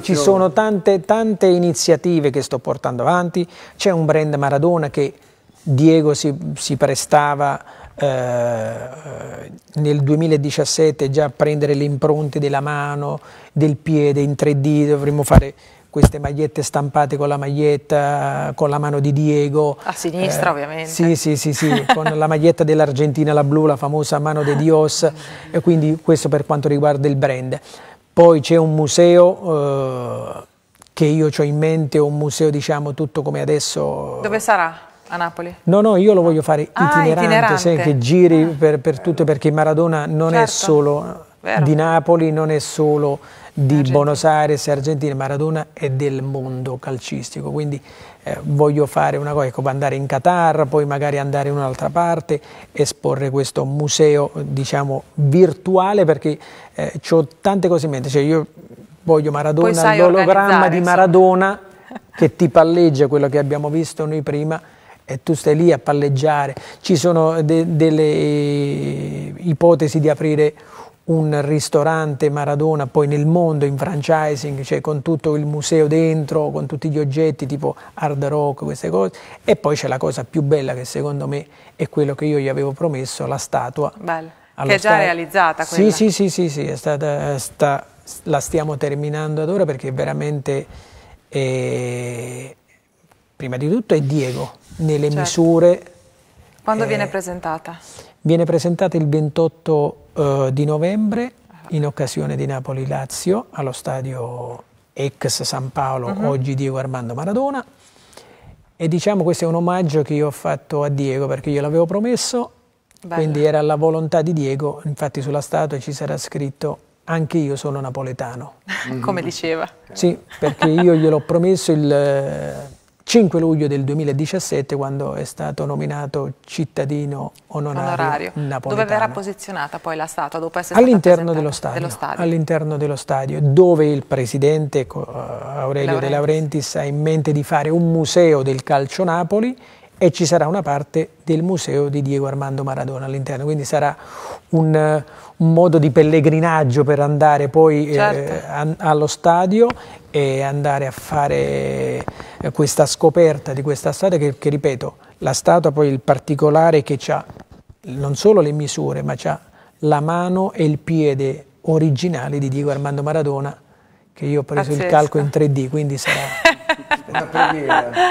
Ci sono tante, tante iniziative che sto portando avanti, c'è un brand Maradona che Diego si, si prestava eh, nel 2017 già a prendere le impronte della mano, del piede in 3D, dovremmo fare queste magliette stampate con la maglietta, con la mano di Diego. A sinistra eh, ovviamente. Sì, sì, sì, sì con la maglietta dell'Argentina, la blu, la famosa mano di ah. Dios, e quindi questo per quanto riguarda il brand. Poi c'è un museo eh, che io ho in mente, un museo diciamo tutto come adesso. Dove sarà? A Napoli? No, no, io lo voglio fare itinerante, ah, itinerante. Sai, che giri ah. per, per tutto, perché Maradona non certo. è solo Vero. di Napoli, non è solo di Argentina. Buenos Aires, Argentina, Maradona è del mondo calcistico, quindi eh, voglio fare una cosa, ecco, andare in Qatar, poi magari andare in un'altra parte, esporre questo museo diciamo virtuale perché eh, ho tante cose in mente, cioè io voglio Maradona, l'ologramma di Maradona insomma. che ti palleggia quello che abbiamo visto noi prima e tu stai lì a palleggiare, ci sono de delle eh, ipotesi di aprire un ristorante Maradona poi nel mondo in franchising, cioè con tutto il museo dentro, con tutti gli oggetti tipo hard rock, queste cose. E poi c'è la cosa più bella che secondo me è quello che io gli avevo promesso, la statua. Bello. Che è già realizzata quella. Sì, sì, sì, sì, sì è stata, sta, la stiamo terminando ad ora perché veramente, eh, prima di tutto, è Diego nelle certo. misure. Quando eh, viene presentata? Viene presentata il 28 eh, di novembre in occasione di Napoli-Lazio allo stadio ex San Paolo, uh mhm. -huh. oggi Diego Armando Maradona. E diciamo questo è un omaggio che io ho fatto a Diego perché io l'avevo promesso, Bello. quindi era la volontà di Diego, infatti sulla statua ci sarà scritto anche io sono napoletano. Come diceva. Sì, perché io gliel'ho promesso il 5 luglio del 2017 quando è stato nominato cittadino onorario, onorario. napoletano. Dove verrà posizionata poi la statua dopo essere all'interno dello, dello stadio, All'interno dello stadio, dove il presidente eh, Aurelio De Laurentiis ha in mente di fare un museo del calcio Napoli e ci sarà una parte del museo di Diego Armando Maradona all'interno, quindi sarà un, un, modo di pellegrinaggio per andare poi eh, certo. eh, a, allo stadio e andare a fare eh, questa scoperta di questa statua che, che ripeto, la statua poi il particolare che ha non solo le misure, ma ha la mano e il piede originale di Diego Armando Maradona, che io ho preso Pazzesco. il calco in 3D, quindi sarà una premiera.